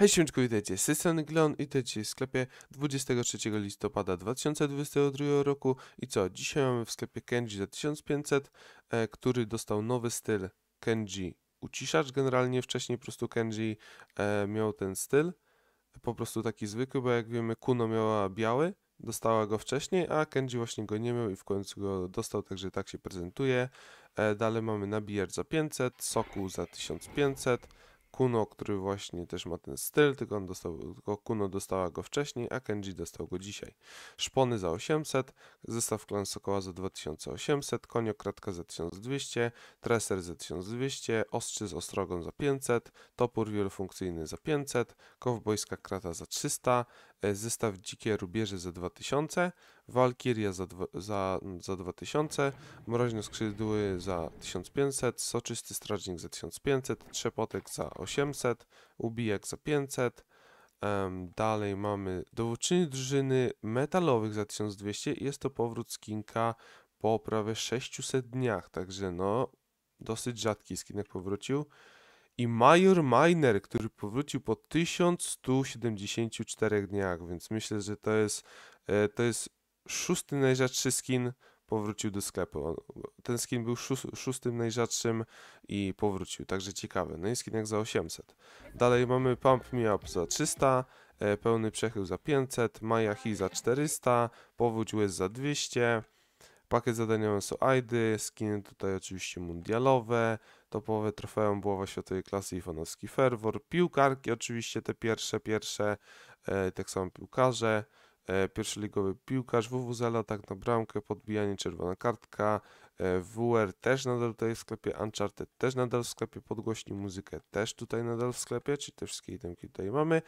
Hej siemczku, witajcie, system Glon i to dzisiaj w sklepie 23 listopada 2022 roku i co, dzisiaj mamy w sklepie Kenji za 1500, e, który dostał nowy styl Kenji uciszacz, generalnie wcześniej po prostu Kenji e, miał ten styl, po prostu taki zwykły, bo jak wiemy Kuno miała biały, dostała go wcześniej, a Kenji właśnie go nie miał i w końcu go dostał, także tak się prezentuje. E, dalej mamy nabijacz za 500, Soku za 1500, Kuno, który właśnie też ma ten styl, tylko, on dostał, tylko Kuno dostała go wcześniej, a Kenji dostał go dzisiaj. Szpony za 800, zestaw klan Sokoła za 2800, konio-kratka za 1200, treser za 1200, ostrzy z Ostrogą za 500, topór wielofunkcyjny za 500, kowbojska krata za 300, e, zestaw dzikie rubieże za 2000, Walkiria za, za, za 2000, Mroźne Skrzydły za 1500, Soczysty Strażnik za 1500, Trzepotek za 800, Ubijek za 500. Um, dalej mamy Dowódczyni Drużyny Metalowych za 1200 jest to powrót skinka po prawie 600 dniach, także no dosyć rzadki skinek powrócił. I Major Miner, który powrócił po 1174 dniach, więc myślę, że to jest e, to jest szósty najrzadszy skin powrócił do sklepu. Ten skin był szóstym najrzadszym i powrócił, także ciekawy. No i skin jak za 800. Dalej mamy Pump Me Up za 300, e, Pełny Przechył za 500, Maja Hi za 400, Powódź Łez za 200, Pakiet zadaniowy są Aidy, skiny tutaj oczywiście mundialowe, topowe trofeum Buława Światowej Klasy i Fanowski fervor piłkarki oczywiście te pierwsze, pierwsze, e, tak samo piłkarze, E, pierwszoligowy piłkarz, WWZela tak na bramkę, podbijanie, czerwona kartka, e, WR też nadal tutaj w sklepie, Uncharted też nadal w sklepie, podgłośni muzykę też tutaj nadal w sklepie, czyli te wszystkie itemki tutaj mamy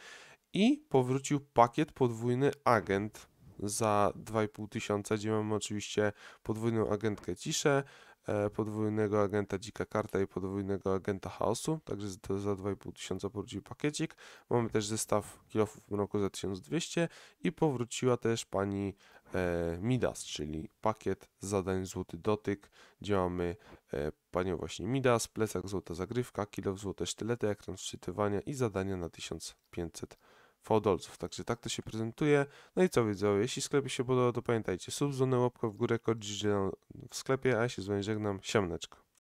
i powrócił pakiet podwójny agent za 2,5 tysiąca, gdzie mamy oczywiście podwójną agentkę ciszę, e, podwójnego agenta Dzika Karta i podwójnego agenta Chaosu, także to za 2,5 tysiąca powrócił pakiecik. Mamy też zestaw kilofów mroku za 1200 i powróciła też pani e, Midas, czyli pakiet zadań Złoty Dotyk, gdzie mamy e, panią właśnie Midas, plecak Złota Zagrywka, kilof Złote Sztylety, ekran szczytywania i zadania na 1500 fodolców. Także tak to się prezentuje. No i co widzowie, jeśli sklepie się podoba, to pamiętajcie, subzony łapka w górę, kod w sklepie, a ja się z wami żegnam, siamneczko.